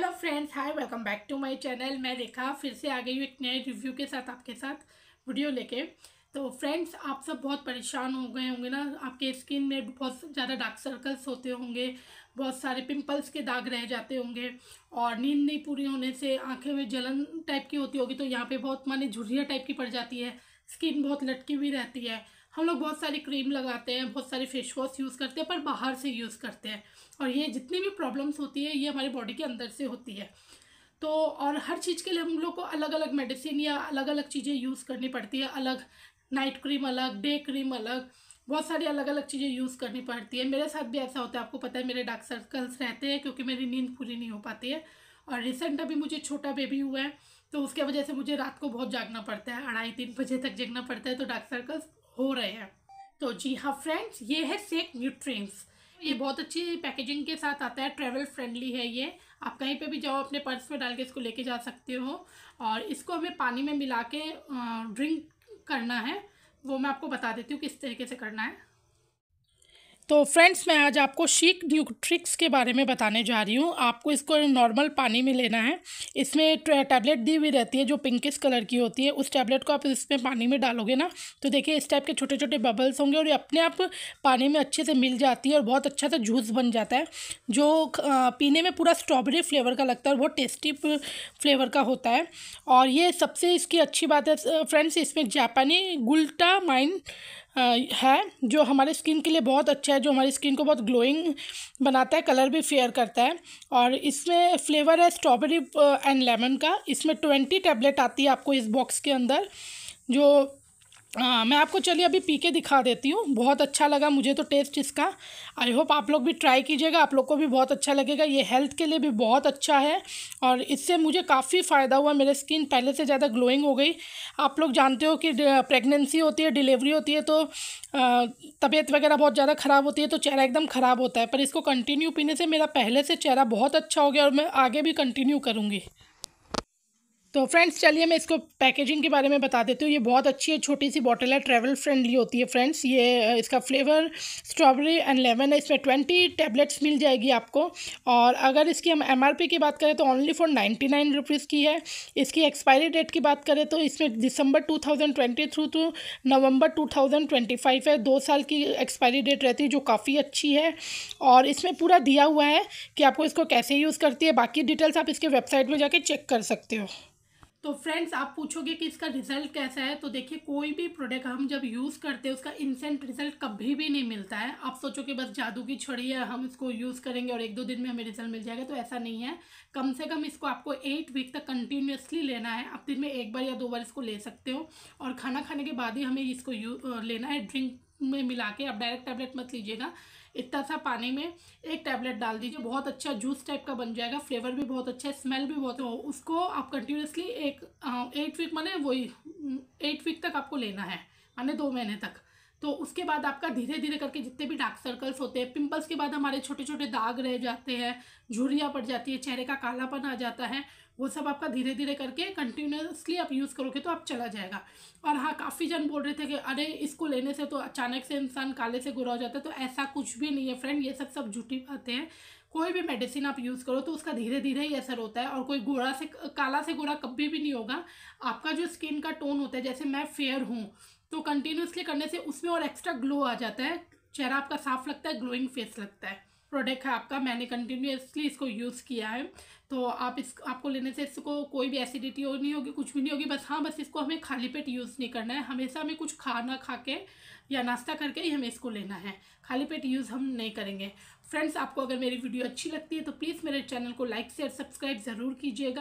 hello friends hi welcome back to my channel मैं रेखा फिर से आ गई हूँ एक नए रिव्यू के साथ आपके साथ वीडियो लेके तो फ्रेंड्स आप सब बहुत परेशान हो गए होंगे ना आपके स्किन में बहुत ज़्यादा डार्क सर्कल्स होते होंगे बहुत सारे पिंपल्स के दाग रह जाते होंगे और नींद नहीं पूरी होने से आँखें में जलन टाइप की होती होगी तो यहाँ पर बहुत माने झुरिया टाइप की पड़ जाती है स्किन बहुत लटकी हुई रहती है हम लोग बहुत सारी क्रीम लगाते हैं बहुत सारे फेस वॉश यूज़ करते हैं पर बाहर से यूज़ करते हैं और ये जितनी भी प्रॉब्लम्स होती है ये हमारी बॉडी के अंदर से होती है तो और हर चीज़ के लिए हम लोग को अलग अलग मेडिसिन या अलग अलग चीज़ें यूज़ करनी पड़ती है अलग नाइट क्रीम अलग डे क्रीम अलग बहुत सारी अलग अलग चीज़ें यूज़ करनी पड़ती है मेरे साथ भी ऐसा होता है आपको पता है मेरे डार्क सर्कल्स रहते हैं क्योंकि मेरी नींद पूरी नहीं हो पाती है और रिसेंट अभी मुझे छोटा बेबी हुआ है तो उसके वजह से मुझे रात को बहुत जागना पड़ता है अढ़ाई तीन बजे तक जगना पड़ता है तो डार्क सर्कल्स हो रहे हैं तो जी हाँ फ्रेंड्स ये है सेक न्यूट्रिएंट्स ये बहुत अच्छी पैकेजिंग के साथ आता है ट्रैवल फ्रेंडली है ये आप कहीं पे भी जाओ अपने पर्स में डाल के इसको लेके जा सकते हो और इसको हमें पानी में मिला के ड्रिंक करना है वो मैं आपको बता देती हूँ किस तरीके से करना है तो फ्रेंड्स मैं आज आपको शीक न्यूट्रिक्स के बारे में बताने जा रही हूँ आपको इसको नॉर्मल पानी में लेना है इसमें टैबलेट दी हुई रहती है जो पिंकिस कलर की होती है उस टैबलेट को आप इसमें पानी में डालोगे ना तो देखिए इस टाइप के छोटे छोटे बबल्स होंगे और ये अपने आप पानी में अच्छे से मिल जाती है और बहुत अच्छा सा जूस बन जाता है जो पीने में पूरा स्ट्रॉबेरी फ्लेवर का लगता है और बहुत टेस्टी फ्लेवर का होता है और ये सबसे इसकी अच्छी बात है फ्रेंड्स इसमें जापानी गुल्टा माइन है जो हमारे स्किन के लिए बहुत अच्छा है जो हमारी स्किन को बहुत ग्लोइंग बनाता है कलर भी फेयर करता है और इसमें फ्लेवर है स्ट्रॉबेरी एंड लेमन का इसमें ट्वेंटी टैबलेट आती है आपको इस बॉक्स के अंदर जो आ, हाँ, मैं आपको चलिए अभी पी के दिखा देती हूँ बहुत अच्छा लगा मुझे तो टेस्ट इसका आई होप आप लोग भी ट्राई कीजिएगा आप लोग को भी बहुत अच्छा लगेगा ये हेल्थ के लिए भी बहुत अच्छा है और इससे मुझे काफ़ी फ़ायदा हुआ मेरे स्किन पहले से ज़्यादा ग्लोइंग हो गई आप लोग जानते हो कि प्रेगनेंसी होती है डिलीवरी होती है तो तबीयत वगैरह बहुत ज़्यादा ख़राब होती है तो चेहरा एकदम ख़राब होता है पर इसको कंटिन्यू पीने से मेरा पहले से चेहरा बहुत अच्छा हो गया और मैं आगे भी कंटिन्यू करूँगी तो फ्रेंड्स चलिए मैं इसको पैकेजिंग के बारे में बता देती हूँ ये बहुत अच्छी है छोटी सी बॉटल है ट्रैवल फ्रेंडली होती है फ्रेंड्स ये इसका फ्लेवर स्ट्रॉबेरी एंड लेमन है इसमें ट्वेंटी टैबलेट्स मिल जाएगी आपको और अगर इसकी हम एमआरपी की बात करें तो only for ninety nine rupees की है इसकी एक्सपायरी डेट की बात करें तो इसमें दिसंबर two thousand twenty three to नवंबर टू थाउजेंड ट्वेंटी फाइव है दो साल की एक्सपायरी डेट रहती है जो काफ़ी अच्छी है और इसमें पूरा दिया हुआ है कि आपको इसको कैसे यूज़ करती है बाकी डिटेल्स आप इसके वेबसाइट पर जाके चेक कर सकते हो तो फ्रेंड्स आप पूछोगे कि इसका रिजल्ट कैसा है तो देखिए कोई भी प्रोडक्ट हम जब यूज़ करते हैं उसका इंसेंट रिजल्ट कभी भी नहीं मिलता है आप सोचो कि बस जादू की छड़ी है हम इसको यूज़ करेंगे और एक दो दिन में हमें रिजल्ट मिल जाएगा तो ऐसा नहीं है कम से कम इसको आपको एट वीक तक कंटिन्यूसली लेना है आप दिन में एक बार या दो बार इसको ले सकते हो और खाना खाने के बाद ही हमें इसको लेना है ड्रिंक में मिला के आप डायरेक्ट टैबलेट मत लीजिएगा इतना सा पानी में एक टैबलेट डाल दीजिए बहुत अच्छा जूस टाइप का बन जाएगा फ्लेवर भी बहुत अच्छा है स्मेल भी बहुत है तो उसको आप कंटिन्यूसली एक एट हाँ, वीक माने वही एट वीक तक आपको लेना है माने दो महीने तक तो उसके बाद आपका धीरे धीरे करके जितने भी डार्क सर्कल्स होते हैं पिंपल्स के बाद हमारे छोटे छोटे दाग रह जाते हैं झुरियाँ पड़ जाती है चेहरे का कालापन आ जाता है वो सब आपका धीरे धीरे करके कंटिन्यूसली आप यूज़ करोगे तो आप चला जाएगा और हाँ काफ़ी जन बोल रहे थे कि अरे इसको लेने से तो अचानक से इंसान काले से गुरा हो जाता है तो ऐसा कुछ भी नहीं है फ्रेंड ये सब सब झूठी बातें हैं कोई भी मेडिसिन आप यूज़ करो तो उसका धीरे धीरे ही असर होता है और कोई गोरा से काला से गोरा कभी भी नहीं होगा आपका जो स्किन का टोन होता है जैसे मैं फेयर हूँ तो कंटिन्यूसली करने से उसमें और एक्स्ट्रा ग्लो आ जाता है चेहरा आपका साफ लगता है ग्लोइंग फेस लगता है प्रोडक्ट है आपका मैंने कंटिन्यूसली इसको यूज़ किया है तो आप इस आपको लेने से इसको कोई भी एसिडिटी हो नहीं होगी कुछ भी नहीं होगी बस हाँ बस इसको हमें खाली पेट यूज़ नहीं करना है हमेशा हमें कुछ खाना खा के या नाश्ता करके ही हमें इसको लेना है खाली पेट यूज़ हम नहीं करेंगे फ्रेंड्स आपको अगर मेरी वीडियो अच्छी लगती है तो प्लीज़ मेरे चैनल को लाइक शेयर सब्सक्राइब ज़रूर कीजिएगा